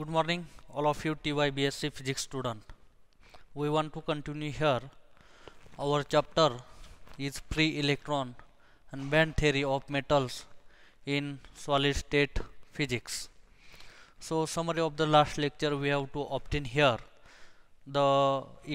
good morning all of you TYBSC physics student we want to continue here our chapter is free electron and band theory of metals in solid state physics so summary of the last lecture we have to obtain here the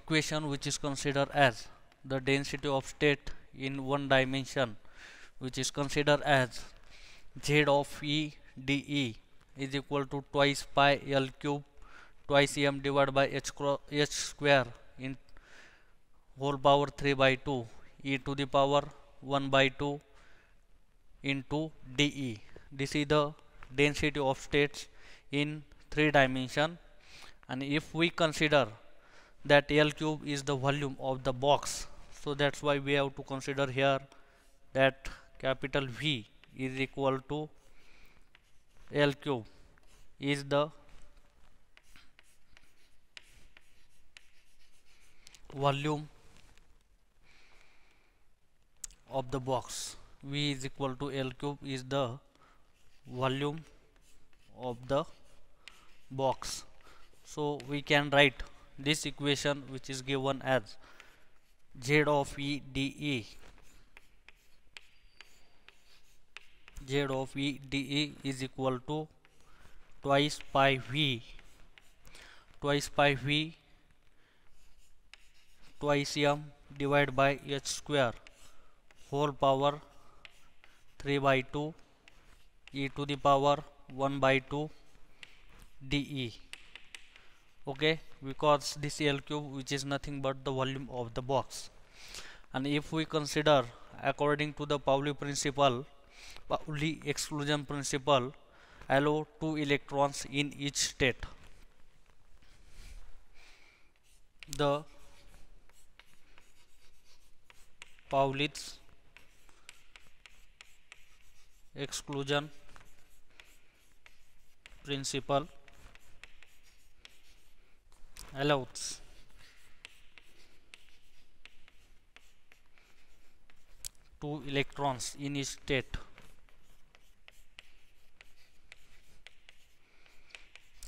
equation which is considered as the density of state in one dimension which is considered as z of e d e is equal to twice pi L cube twice m divided by h, h square in whole power 3 by 2 e to the power 1 by 2 into dE. This is the density of states in three dimension and if we consider that L cube is the volume of the box so that's why we have to consider here that capital V is equal to L cube is the volume of the box V is equal to L cube is the volume of the box so we can write this equation which is given as Z of E d E z of e dE is equal to twice pi v twice pi v twice m divided by h square whole power 3 by 2 e to the power 1 by 2 dE okay because this L cube which is nothing but the volume of the box and if we consider according to the Pauli principle Pauli exclusion principle allow two electrons in each state the Pauli exclusion principle allows two electrons in each state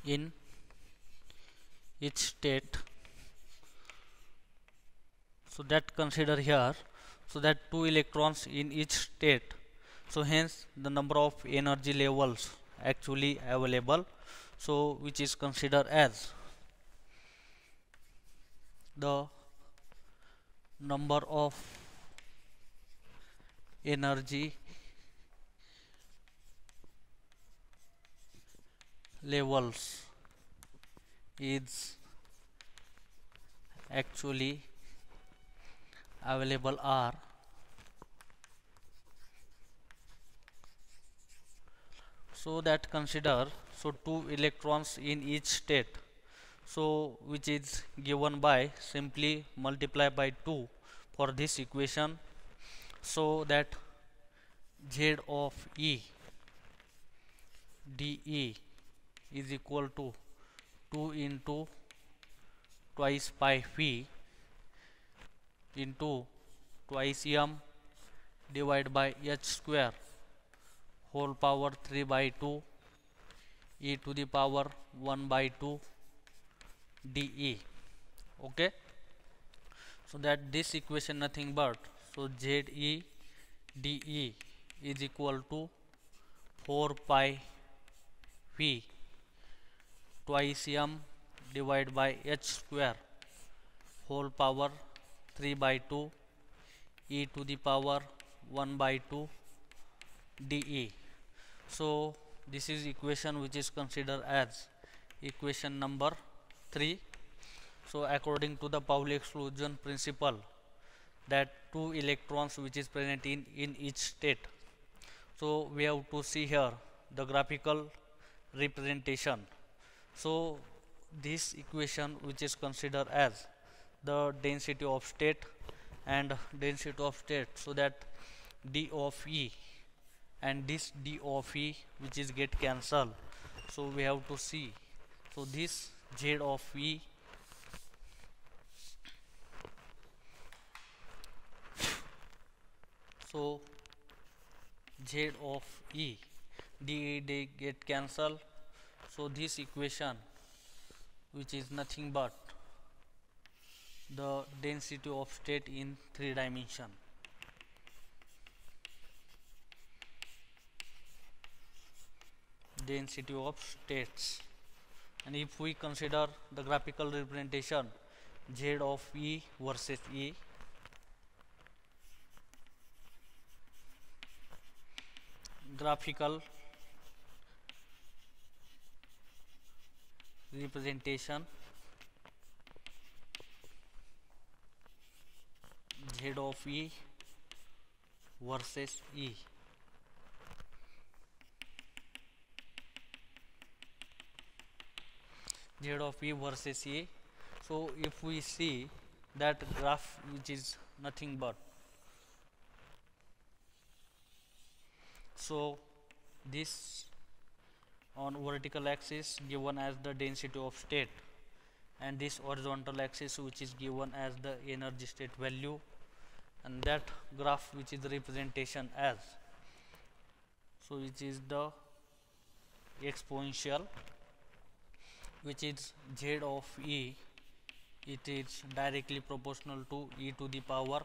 in each state so that consider here so that two electrons in each state so hence the number of energy levels actually available so which is considered as the number of energy levels is actually available are so that consider so two electrons in each state so which is given by simply multiply by 2 for this equation so that z of e d e is equal to 2 into twice pi v into twice m divided by h square whole power 3 by 2 e to the power 1 by 2 dE okay so that this equation nothing but so Z E D E dE is equal to 4 pi V twice m divided by h square whole power 3 by 2 e to the power 1 by 2 dE. So this is equation which is considered as equation number 3. So according to the Pauli exclusion principle that two electrons which is present in, in each state. So we have to see here the graphical representation so, this equation which is considered as the density of state and density of state so that d of e and this d of e which is get cancelled so we have to see so this z of e so z of e d, d get cancelled so, this equation which is nothing but the density of state in three dimension. density of states and if we consider the graphical representation z of e versus e graphical representation z of e versus e z of e versus e so if we see that graph which is nothing but so this on vertical axis given as the density of state and this horizontal axis which is given as the energy state value and that graph which is the representation as so which is the exponential which is z of e it is directly proportional to e to the power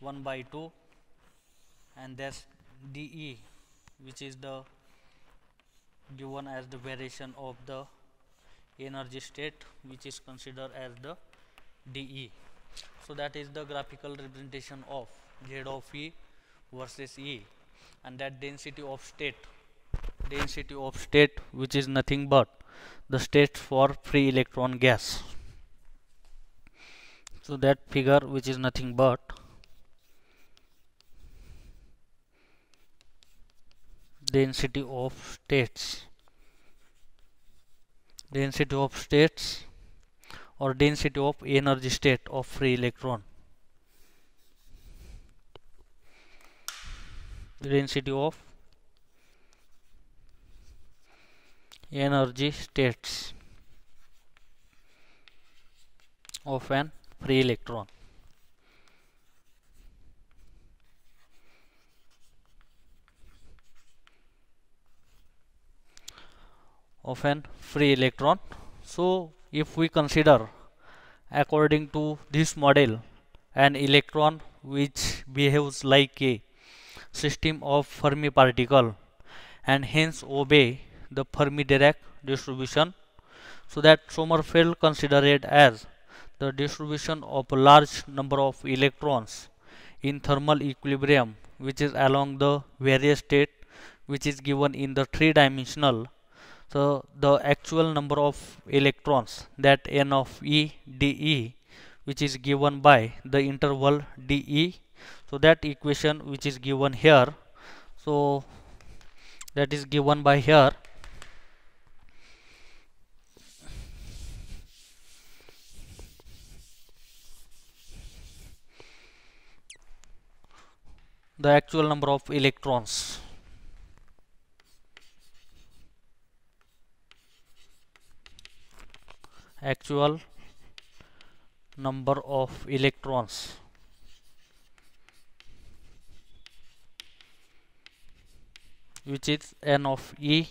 1 by 2 and that's dE which is the given as the variation of the energy state which is considered as the dE. So, that is the graphical representation of Z of E versus E and that density of state density of state which is nothing but the state for free electron gas. So, that figure which is nothing but density of states density of states or density of energy state of free electron density of energy states of an free electron of an free electron so if we consider according to this model an electron which behaves like a system of Fermi particle and hence obey the Fermi-Dirac distribution so that Sommerfeld considered as the distribution of a large number of electrons in thermal equilibrium which is along the various state which is given in the three-dimensional so the actual number of electrons that n of e dE which is given by the interval dE so that equation which is given here so that is given by here the actual number of electrons actual number of electrons which is n of e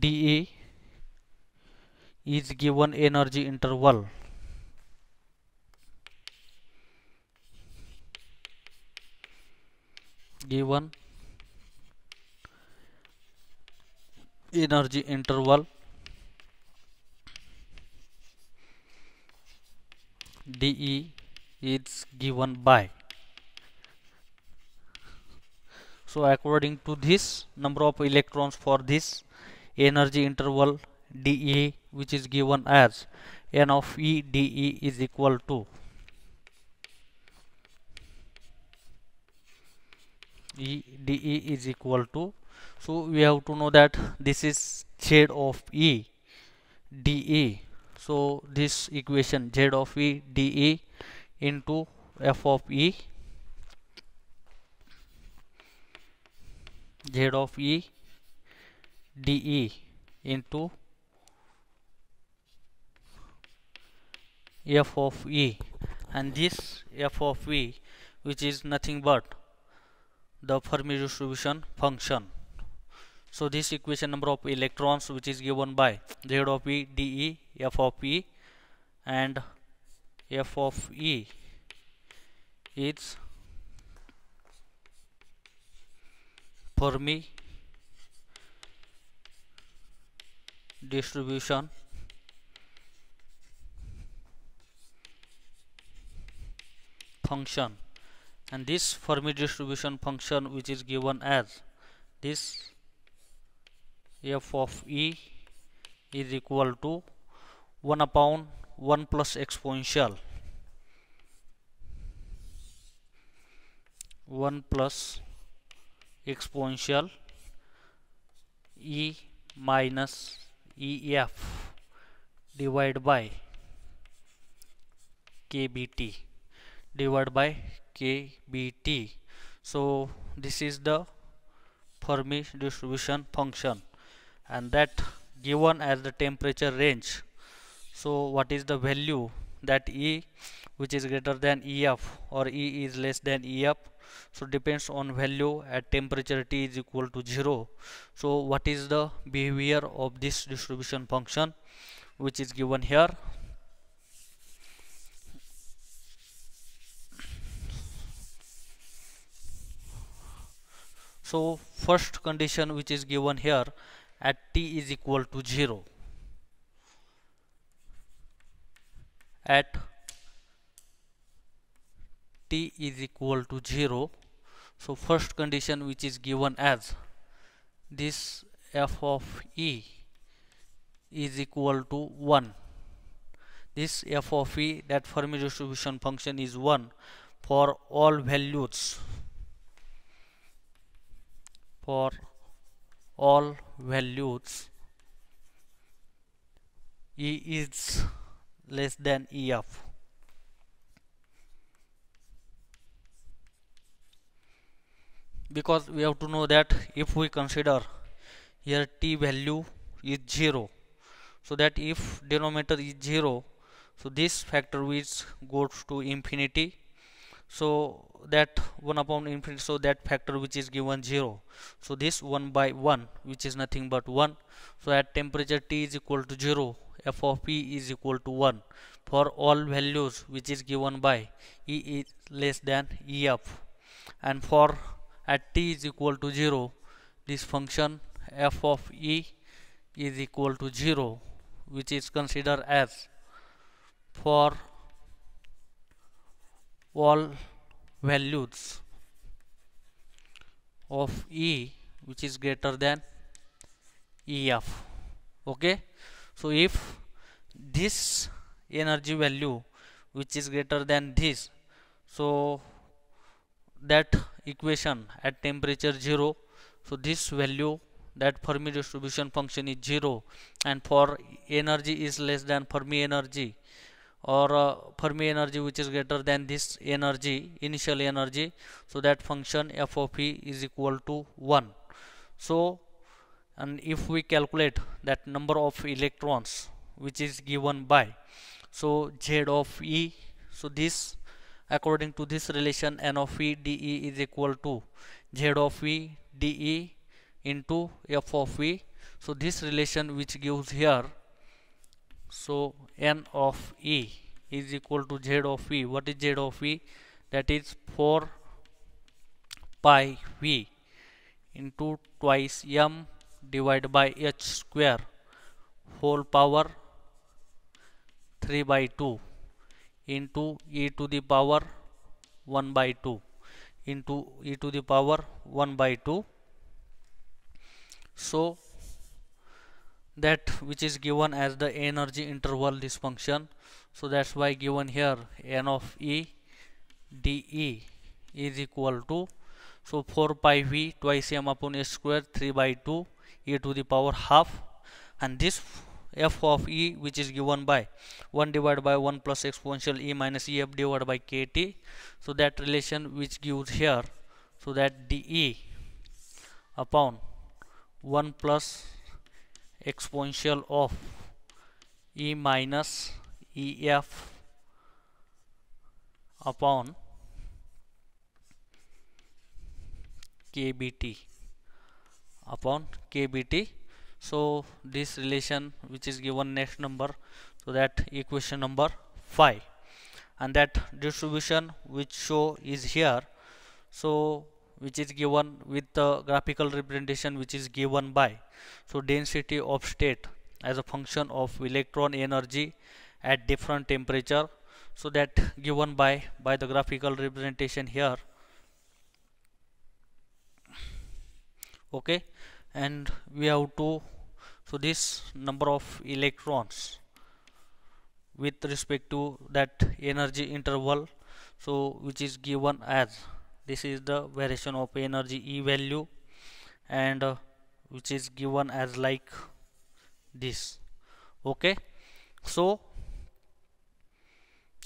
dE is given energy interval given energy interval DE is given by so according to this number of electrons for this energy interval DE which is given as N of E DE is equal to E DE is equal to so we have to know that this is shade of E DE so this equation z of e dE into f of e z of e dE into f of e and this f of e which is nothing but the Fermi distribution function so this equation number of electrons which is given by z of e d e f of e and f of e is Fermi distribution function and this Fermi distribution function which is given as this f of e is equal to 1 upon 1 plus exponential 1 plus exponential e minus ef divided by kbt divided by kbt so this is the Fermi distribution function and that given as the temperature range so what is the value that E which is greater than EF or E is less than EF so depends on value at temperature T is equal to 0 so what is the behavior of this distribution function which is given here so first condition which is given here at t is equal to 0 at t is equal to 0 so first condition which is given as this f of e is equal to 1 this f of e that Fermi distribution function is 1 for all values for all values E is less than EF. Because we have to know that if we consider here T value is 0, so that if denominator is 0, so this factor which goes to infinity so that 1 upon infinity so that factor which is given 0 so this 1 by 1 which is nothing but 1 so at temperature T is equal to 0 f of p is equal to 1 for all values which is given by E is less than EF and for at T is equal to 0 this function f of E is equal to 0 which is considered as for all values of E which is greater than EF okay so if this energy value which is greater than this so that equation at temperature 0 so this value that Fermi distribution function is 0 and for energy is less than Fermi energy or uh, Fermi energy which is greater than this energy initial energy so that function f of e is equal to 1 so and if we calculate that number of electrons which is given by so z of e so this according to this relation n of e dE is equal to z of e dE into f of e so this relation which gives here so n of e is equal to z of e what is z of e that is 4 pi v into twice m divided by h square whole power 3 by 2 into e to the power 1 by 2 into e to the power 1 by 2 so that which is given as the energy interval this function so that's why given here n of e dE is equal to so 4 pi v twice m upon s square 3 by 2 e to the power half and this f of e which is given by 1 divided by 1 plus exponential e minus ef divided by kt so that relation which gives here so that dE upon 1 plus exponential of e minus ef upon kbt upon kbt so this relation which is given next number so that equation number 5 and that distribution which show is here so which is given with the graphical representation which is given by so density of state as a function of electron energy at different temperature so that given by by the graphical representation here okay and we have to so this number of electrons with respect to that energy interval so which is given as this is the variation of energy E value and uh, which is given as like this okay so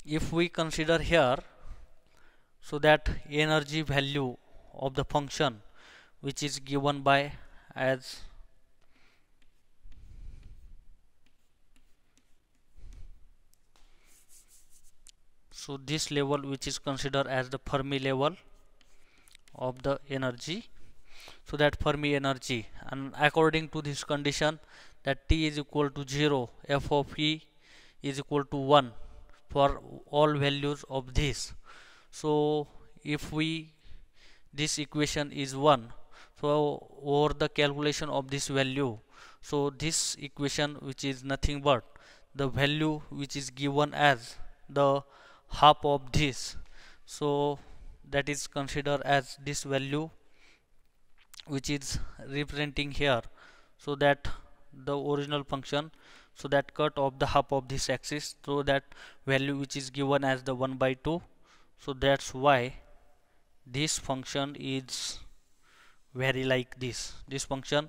if we consider here so that energy value of the function which is given by as so this level which is considered as the Fermi level of the energy so that Fermi energy and according to this condition that T is equal to 0 F of E is equal to 1 for all values of this so if we this equation is 1 so over the calculation of this value so this equation which is nothing but the value which is given as the half of this so that is considered as this value which is representing here so that the original function so that cut of the half of this axis so that value which is given as the 1 by 2 so that's why this function is very like this this function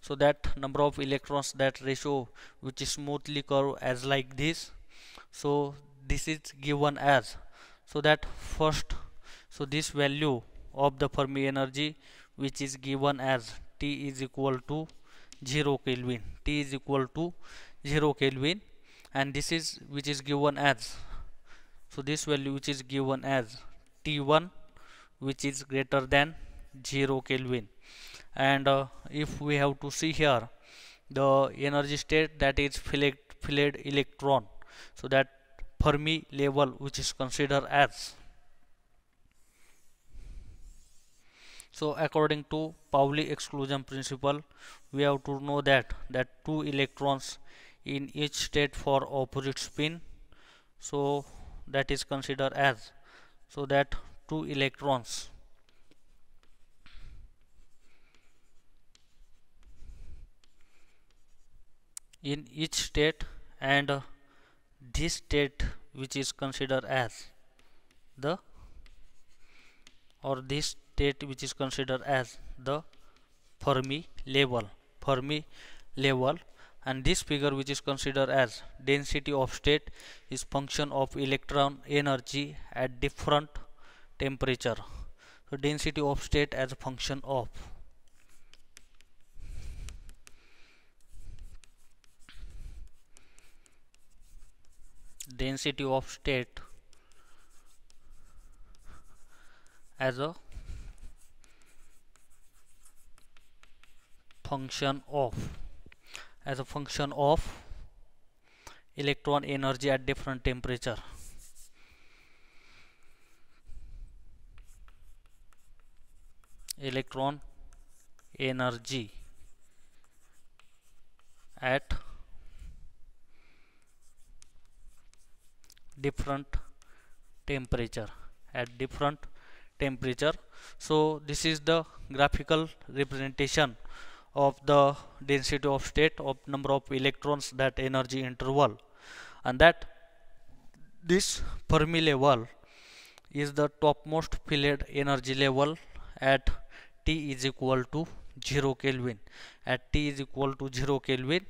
so that number of electrons that ratio which is smoothly curve as like this so this is given as so that first so this value of the Fermi energy which is given as T is equal to 0 Kelvin T is equal to 0 Kelvin and this is which is given as so this value which is given as T1 which is greater than 0 Kelvin and uh, if we have to see here the energy state that filled electron so that Fermi level which is considered as so according to Pauli exclusion principle we have to know that that two electrons in each state for opposite spin so that is considered as so that two electrons in each state and uh, this state which is considered as the or this state which is considered as the Fermi level Fermi level and this figure which is considered as density of state is function of electron energy at different temperature so density of state as a function of density of state as a function of as a function of electron energy at different temperature electron energy at different temperature at different temperature so this is the graphical representation of the density of state of number of electrons that energy interval and that this Fermi level is the topmost filled energy level at T is equal to 0 Kelvin at T is equal to 0 Kelvin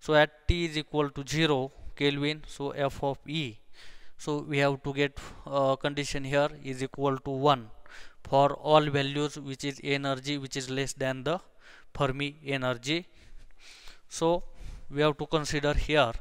so at T is equal to 0 Kelvin so F of E so we have to get uh, condition here is equal to 1 for all values which is energy which is less than the Fermi energy so we have to consider here